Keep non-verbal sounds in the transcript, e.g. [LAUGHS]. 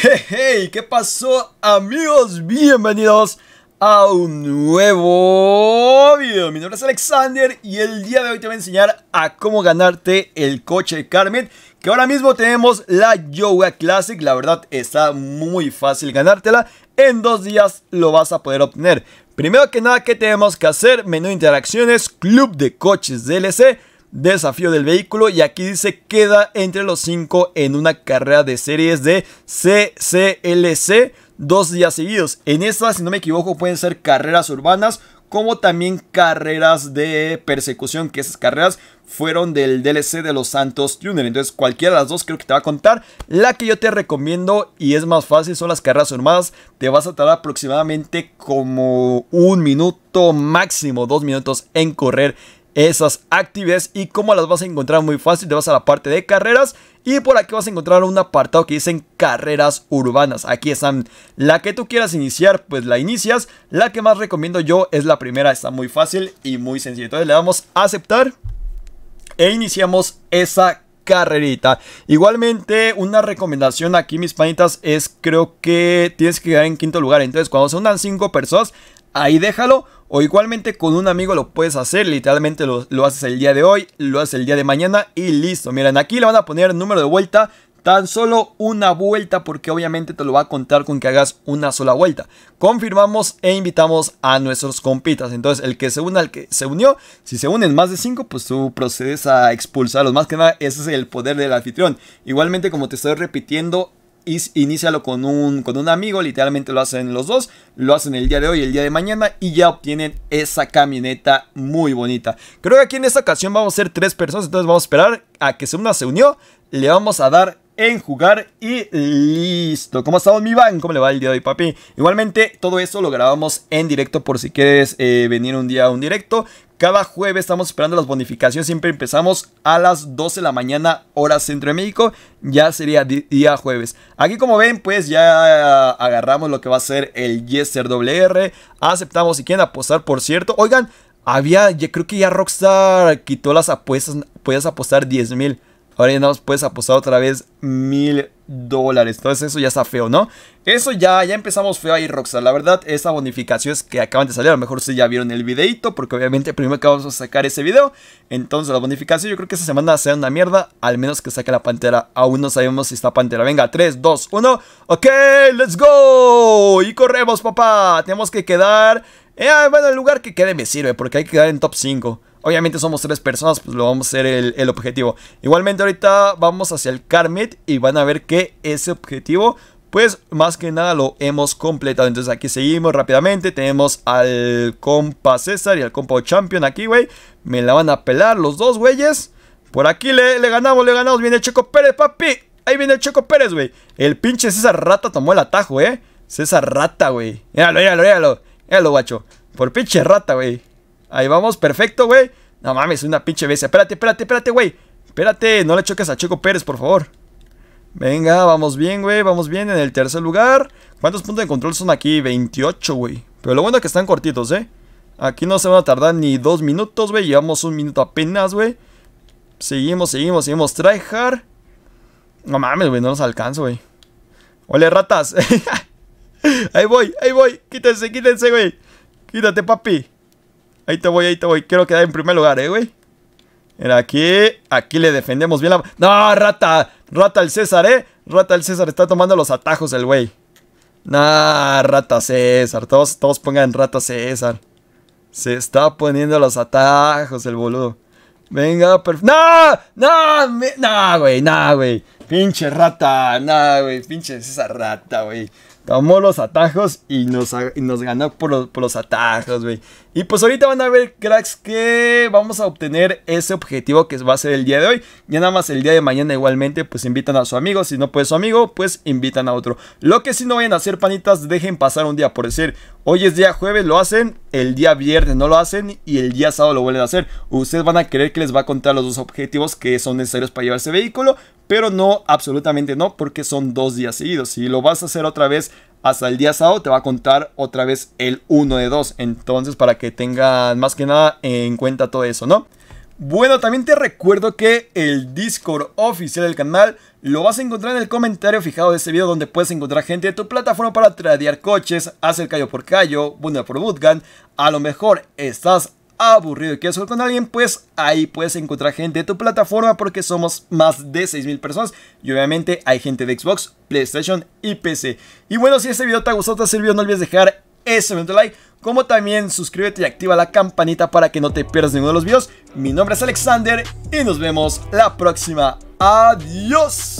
Hey, ¿qué pasó amigos? Bienvenidos a un nuevo video. Mi nombre es Alexander y el día de hoy te voy a enseñar a cómo ganarte el coche Carmen. Que ahora mismo tenemos la Yoga Classic, la verdad está muy fácil ganártela. En dos días lo vas a poder obtener. Primero que nada, ¿qué tenemos que hacer? Menú interacciones, club de coches DLC desafío del vehículo y aquí dice queda entre los 5 en una carrera de series de CCLC dos días seguidos. En esta, si no me equivoco, pueden ser carreras urbanas como también carreras de persecución, que esas carreras fueron del DLC de los Santos Tuner Entonces, cualquiera de las dos creo que te va a contar. La que yo te recomiendo y es más fácil son las carreras armadas. Te vas a tardar aproximadamente como un minuto máximo, dos minutos en correr esas actividades y cómo las vas a encontrar muy fácil. Te vas a la parte de carreras y por aquí vas a encontrar un apartado que dicen carreras urbanas. Aquí están la que tú quieras iniciar, pues la inicias. La que más recomiendo yo es la primera, está muy fácil y muy sencilla. Entonces le damos a aceptar e iniciamos esa carrerita. Igualmente, una recomendación aquí, mis panitas, es creo que tienes que quedar en quinto lugar. Entonces, cuando se unan cinco personas, ahí déjalo o igualmente con un amigo lo puedes hacer, literalmente lo, haces el día de hoy, lo haces el día de mañana y listo. Miren, aquí le van a poner número de vuelta tan solo una vuelta porque obviamente te lo va a contar con que hagas una sola vuelta. Confirmamos e invitamos a nuestros compitas. Entonces el que se una al que se unió, si se unen más de 5, pues tú procedes a expulsarlos. Más que nada, ese es el poder del anfitrión. Igualmente como te estoy repitiendo, inícialo con un, con un amigo, literalmente lo hacen los dos, lo hacen el día de hoy, el día de mañana y ya obtienen esa camioneta muy bonita. Creo que aquí en esta ocasión vamos a ser tres personas, entonces vamos a esperar a que se una se unió, le vamos a dar en jugar y listo. ¿Cómo estado mi van? ¿Cómo le va el día de hoy, papi? Igualmente, todo eso lo grabamos en directo por si quieres eh, venir un día a un directo. Cada jueves estamos esperando las bonificaciones. Siempre empezamos a las 12 de la mañana, hora centro de México. Ya sería día jueves. Aquí, como ven, pues ya agarramos lo que va a ser el Yester WR. Aceptamos si quieren apostar, por cierto. Oigan, había, yo creo que ya Rockstar quitó las apuestas. Puedes apostar $10,000. Ahora ya nos puedes apostar otra vez mil dólares. Entonces eso ya está feo, ¿no? Eso ya, ya empezamos feo ahí, Roxas, La verdad, bonificación es que acaban de salir, a lo mejor si ya vieron el videito, porque obviamente primero acabamos de sacar ese video. Entonces la bonificación yo creo que esta semana será una mierda, al menos que saque la Pantera. Aún no sabemos si está Pantera. Venga, 3, 2, 1. Ok, let's go. Y corremos, papá. Tenemos que quedar... Eh, bueno, el lugar que quede me sirve, porque hay que quedar en top 5. Obviamente somos tres personas, pues lo vamos a hacer el, objetivo. Igualmente ahorita vamos hacia el carmit y van a ver que ese objetivo, pues más que nada lo hemos completado. Entonces aquí seguimos rápidamente, tenemos al compa César y al compa Champion aquí, güey. Me la van a pelar los dos, güeyes. Por aquí le, ganamos, le ganamos. Viene Choco Pérez, papi. Ahí viene el Pérez, güey. El pinche César Rata tomó el atajo, eh. César Rata, güey. Míralo, míralo, míralo. Míralo, guacho. Por pinche rata, güey. Ahí vamos, perfecto, güey. No mames, una pinche bestia. Espérate, espérate, espérate, güey. Espérate, no le choques a Chico Pérez, por favor. Venga, vamos bien, güey. Vamos bien en el tercer lugar. ¿Cuántos puntos de control son aquí? 28, güey. Pero lo bueno es que están cortitos, ¿eh? Aquí no se van a tardar ni dos minutos, güey. Llevamos un minuto apenas, güey. Seguimos, seguimos, seguimos. Tryhard. No mames, güey. No nos alcanzo, güey. Ole, ratas. [LAUGHS] ahí voy, ahí voy. Quítense, quítense, güey. Quítate, papi. Ahí te voy, ahí te voy. Quiero quedar en primer lugar, eh, güey. aquí, aquí le defendemos bien la... ¡No, rata! Rata el César, eh. Rata el César está tomando los atajos el güey. ¡No, rata César. Todos, todos pongan rata César. Se está poniendo los atajos el boludo. Venga, perfecto. ¡No! ¡No! ¡No, güey! ¡No, güey! Pinche rata. ¡No, güey! Pinche César rata, güey tomó los atajos y nos, ganó por los, atajos, güey. Y pues ahorita van a ver, cracks, que vamos a obtener ese objetivo que va a ser el día de hoy. Y nada más el día de mañana igualmente, pues invitan a su amigo. Si no puede su amigo, pues invitan a otro. Lo que si no vayan a hacer, panitas, dejen pasar un día. Por decir, hoy es día jueves, lo hacen. El día viernes no lo hacen y el día sábado lo vuelven a hacer. Ustedes van a creer que les va a contar los dos objetivos que son necesarios para llevar ese vehículo. Pero no, absolutamente no, porque son dos días seguidos. Si lo vas a hacer otra vez hasta el día sábado, te va a contar otra vez el 1 de 2. Entonces, para que tengan más que nada en cuenta todo eso, ¿no? Bueno, también te recuerdo que el Discord oficial del canal lo vas a encontrar en el comentario fijado de este video donde puedes encontrar gente de tu plataforma para tradear coches, hacer callo por callo, bunda por bootgun. A lo mejor estás aburrido y quieres jugar con alguien, pues ahí puedes encontrar gente de tu plataforma porque somos más de 6.000 personas y obviamente hay gente de Xbox, PlayStation y PC. Y bueno, si este video te ha gustado, te ha servido, no olvides dejar ese momento like, como también suscríbete y activa la campanita para que no te pierdas ninguno de los videos. Mi nombre es Alexander y nos vemos la próxima. Adiós.